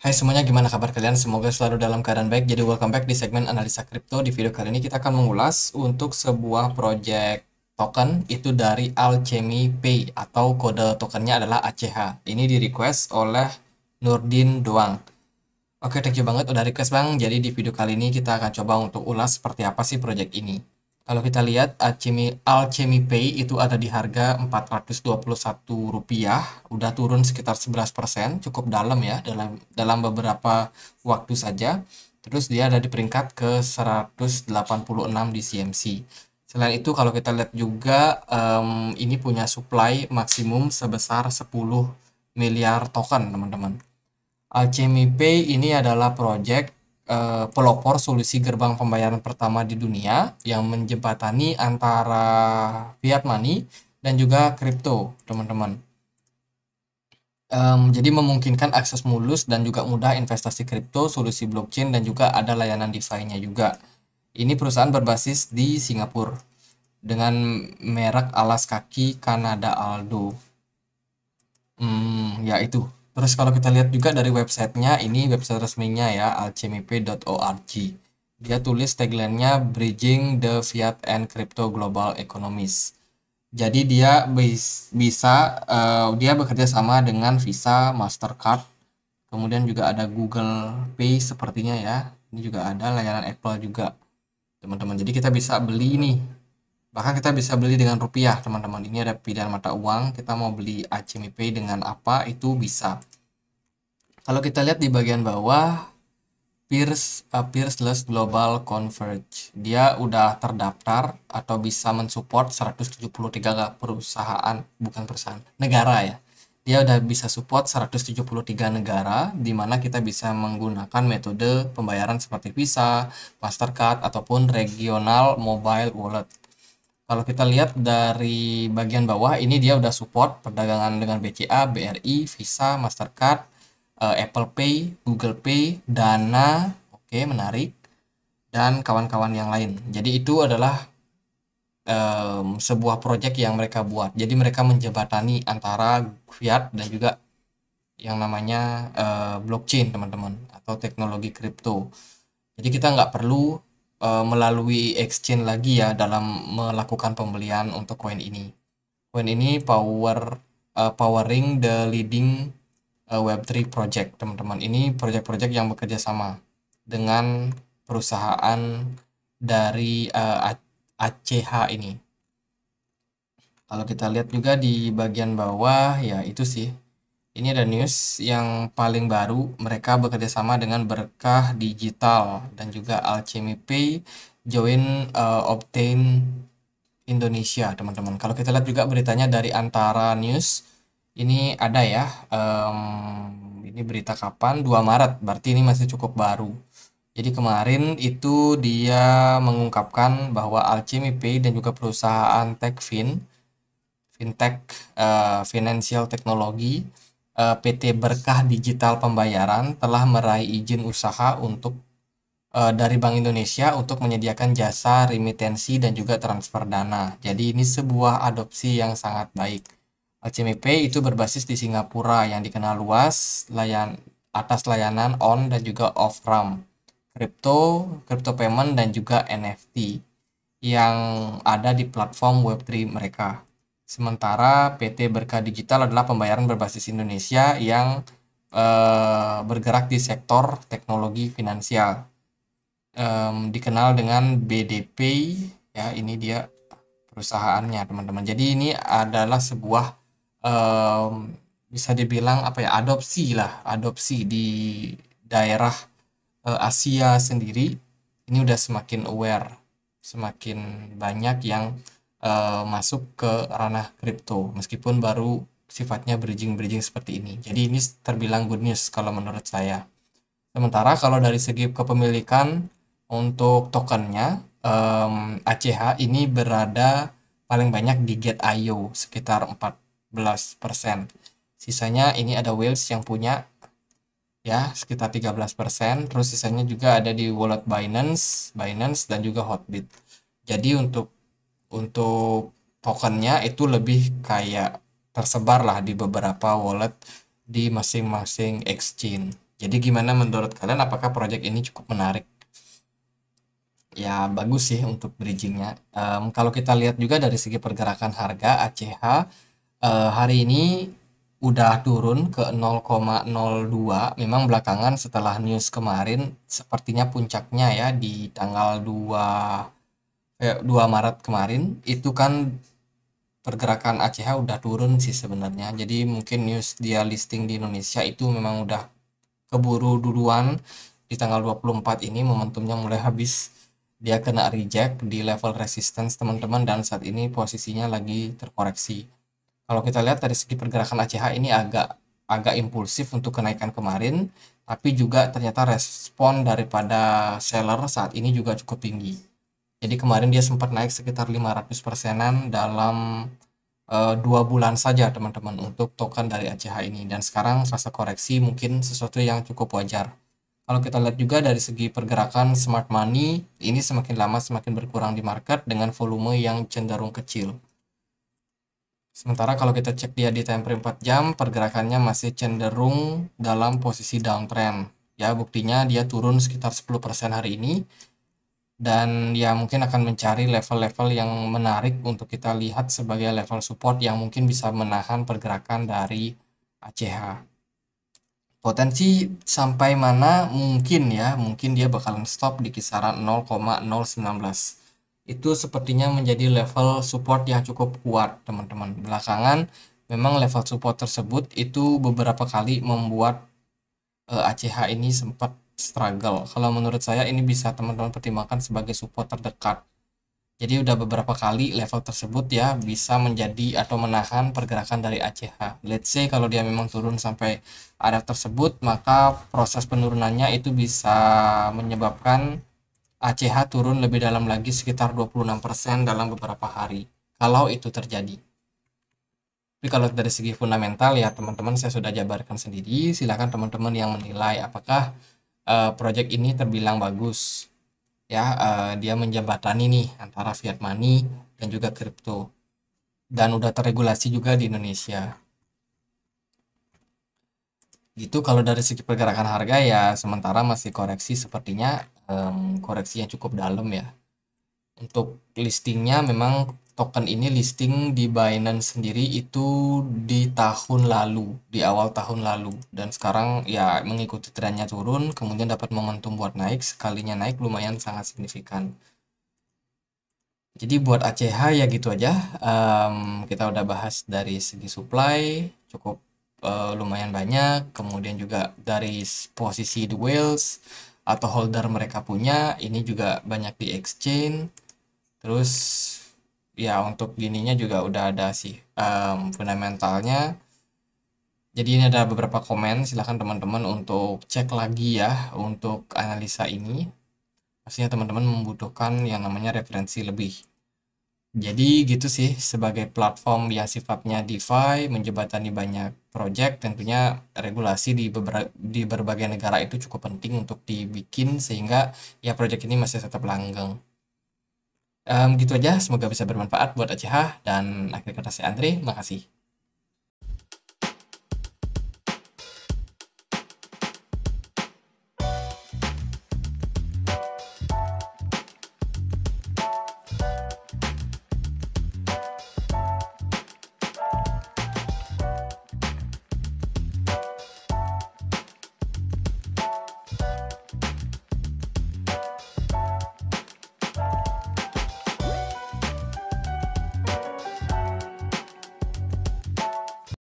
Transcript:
Hai semuanya, gimana kabar kalian? Semoga selalu dalam keadaan baik. Jadi welcome back di segmen analisa kripto. Di video kali ini kita akan mengulas untuk sebuah project token itu dari Alchemy Pay atau kode tokennya adalah ACH. Ini di request oleh Nurdin Doang. Oke, thank you banget udah request Bang. Jadi di video kali ini kita akan coba untuk ulas seperti apa sih project ini. Kalau kita lihat Alchemy, Alchemy Pay itu ada di harga Rp421, udah turun sekitar 11%, cukup dalam ya dalam dalam beberapa waktu saja. Terus dia ada di peringkat ke 186 di CMC. Selain itu kalau kita lihat juga um, ini punya supply maksimum sebesar 10 miliar token teman-teman. Alchemy Pay ini adalah project Eh, pelopor solusi gerbang pembayaran pertama di dunia yang menjembatani antara fiat money dan juga kripto, teman-teman. Um, jadi memungkinkan akses mulus dan juga mudah investasi kripto, solusi blockchain dan juga ada layanan DeFi-nya juga. Ini perusahaan berbasis di Singapura dengan merek alas kaki Kanada Aldo. Hmm, ya itu Terus kalau kita lihat juga dari websitenya, ini website resminya ya, alchemyp.org. Dia tulis tagline-nya Bridging the Fiat and Crypto Global Economies. Jadi dia bisa, uh, dia bekerja sama dengan Visa, Mastercard, kemudian juga ada Google Pay sepertinya ya. Ini juga ada layanan Apple juga, teman-teman. Jadi kita bisa beli nih Bahkan kita bisa beli dengan rupiah, teman-teman. Ini ada pilihan mata uang, kita mau beli ACMP dengan apa, itu bisa. Kalau kita lihat di bagian bawah, Pierce uh, Global Converge. Dia udah terdaftar atau bisa mensupport 173 perusahaan, bukan perusahaan, negara ya. Dia udah bisa support 173 negara, di mana kita bisa menggunakan metode pembayaran seperti Visa, Mastercard, ataupun regional mobile wallet. Kalau kita lihat dari bagian bawah, ini dia udah support perdagangan dengan BCA, BRI, Visa, Mastercard, eh, Apple Pay, Google Pay, Dana, oke okay, menarik, dan kawan-kawan yang lain. Jadi itu adalah um, sebuah proyek yang mereka buat. Jadi mereka menjembatani antara fiat dan juga yang namanya uh, blockchain teman-teman atau teknologi kripto. Jadi kita nggak perlu uh, melalui exchange lagi ya dalam melakukan pembelian untuk koin ini. Koin ini power uh, powering the leading uh, eh, Web3 project, teman-teman. Ini project-project yang bekerja sama dengan perusahaan dari uh, ACH ini. Kalau kita lihat juga di bagian bawah ya itu sih ini ada news yang paling baru, mereka bekerjasama dengan Berkah Digital dan juga Alchemy Pay join uh, obtain Indonesia, teman-teman. Kalau kita lihat juga beritanya dari Antara News, ini ada ya, um, ini berita kapan? 2 Maret, berarti ini masih cukup baru. Jadi kemarin itu dia mengungkapkan bahwa Alchemy Pay dan juga perusahaan Techfin, fintech, uh, financial technology, Eh, PT Berkah Digital Pembayaran telah meraih izin usaha untuk eh, dari Bank Indonesia untuk menyediakan jasa remitensi dan juga transfer dana. Jadi ini sebuah adopsi yang sangat baik. LCMP itu berbasis di Singapura yang dikenal luas layan atas layanan on dan juga off ram crypto, crypto payment dan juga NFT yang ada di platform Web3 mereka. Sementara PT Berkah Digital adalah pembayaran berbasis Indonesia yang eh, bergerak di sektor teknologi finansial. Eh, dikenal dengan BDP ya ini dia perusahaannya teman-teman. Jadi ini adalah sebuah eh, bisa dibilang apa ya adopsi lah, adopsi di daerah eh, Asia sendiri ini udah semakin aware, semakin banyak yang uh, masuk ke ranah kripto meskipun baru sifatnya bridging-bridging seperti ini. Jadi ini terbilang good news kalau menurut saya. Sementara kalau dari segi kepemilikan untuk tokennya um, ACH ini berada paling banyak di IO sekitar 14%. Sisanya ini ada whales yang punya ya sekitar 13%, terus sisanya juga ada di wallet Binance, Binance dan juga Hotbit. Jadi untuk untuk tokennya itu lebih kayak tersebar lah di beberapa wallet di masing-masing exchange. Jadi gimana menurut kalian apakah project ini cukup menarik? Ya bagus sih untuk bridgingnya. Um, kalau kita lihat juga dari segi pergerakan harga ACH uh, eh, hari ini udah turun ke 0,02 memang belakangan setelah news kemarin sepertinya puncaknya ya di tanggal 2 2 ya, Maret kemarin itu kan pergerakan ACH udah turun sih sebenarnya. Jadi mungkin news dia listing di Indonesia itu memang udah keburu duluan di tanggal 24 ini momentumnya mulai habis dia kena reject di level resistance teman-teman dan saat ini posisinya lagi terkoreksi. Kalau kita lihat dari segi pergerakan ACH ini agak agak impulsif untuk kenaikan kemarin, tapi juga ternyata respon daripada seller saat ini juga cukup tinggi. Jadi kemarin dia sempat naik sekitar 500 persenan dalam eh, dua bulan saja teman-teman untuk token dari ACH ini dan sekarang rasa koreksi mungkin sesuatu yang cukup wajar. Kalau kita lihat juga dari segi pergerakan smart money ini semakin lama semakin berkurang di market dengan volume yang cenderung kecil. Sementara kalau kita cek dia di time frame 4 jam pergerakannya masih cenderung dalam posisi downtrend. Ya buktinya dia turun sekitar 10% hari ini dan ya mungkin akan mencari level-level yang menarik untuk kita lihat sebagai level support yang mungkin bisa menahan pergerakan dari ACH. Potensi sampai mana mungkin ya, mungkin dia bakalan stop di kisaran 0,019. Itu sepertinya menjadi level support yang cukup kuat, teman-teman. Belakangan memang level support tersebut itu beberapa kali membuat ACH eh, ini sempat struggle. Kalau menurut saya ini bisa teman-teman pertimbangkan sebagai support terdekat. Jadi udah beberapa kali level tersebut ya bisa menjadi atau menahan pergerakan dari ACH. Let's say kalau dia memang turun sampai area tersebut, maka proses penurunannya itu bisa menyebabkan ACH turun lebih dalam lagi sekitar 26% dalam beberapa hari. Kalau itu terjadi. Tapi kalau dari segi fundamental ya teman-teman saya sudah jabarkan sendiri, silahkan teman-teman yang menilai apakah uh, project ini terbilang bagus ya uh, dia menjembatani nih antara fiat money dan juga kripto dan udah terregulasi juga di Indonesia gitu kalau dari segi pergerakan harga ya sementara masih koreksi sepertinya um, koreksi yang cukup dalam ya untuk listingnya memang token ini listing di Binance sendiri itu di tahun lalu, di awal tahun lalu. Dan sekarang ya mengikuti trennya turun, kemudian dapat momentum buat naik, sekalinya naik lumayan sangat signifikan. Jadi buat ACH ya gitu aja, um, kita udah bahas dari segi supply, cukup uh, lumayan banyak, kemudian juga dari posisi the whales atau holder mereka punya, ini juga banyak di exchange, terus ya untuk gininya juga udah ada sih um, fundamentalnya jadi ini ada beberapa komen silahkan teman-teman untuk cek lagi ya untuk analisa ini pastinya teman-teman membutuhkan yang namanya referensi lebih jadi gitu sih sebagai platform yang sifatnya DeFi menjebatani banyak project tentunya regulasi di, beber di berbagai negara itu cukup penting untuk dibikin sehingga ya project ini masih tetap langgeng Um, gitu aja, semoga bisa bermanfaat buat Aceh dan akhir kata saya Andre, makasih.